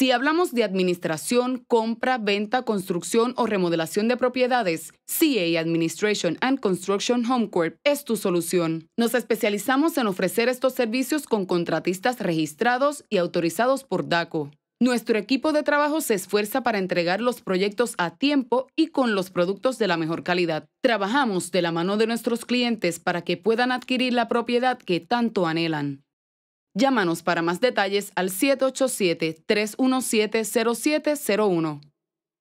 Si hablamos de administración, compra, venta, construcción o remodelación de propiedades, CA Administration and Construction Home es tu solución. Nos especializamos en ofrecer estos servicios con contratistas registrados y autorizados por DACO. Nuestro equipo de trabajo se esfuerza para entregar los proyectos a tiempo y con los productos de la mejor calidad. Trabajamos de la mano de nuestros clientes para que puedan adquirir la propiedad que tanto anhelan. Llámanos para más detalles al 787-317-0701.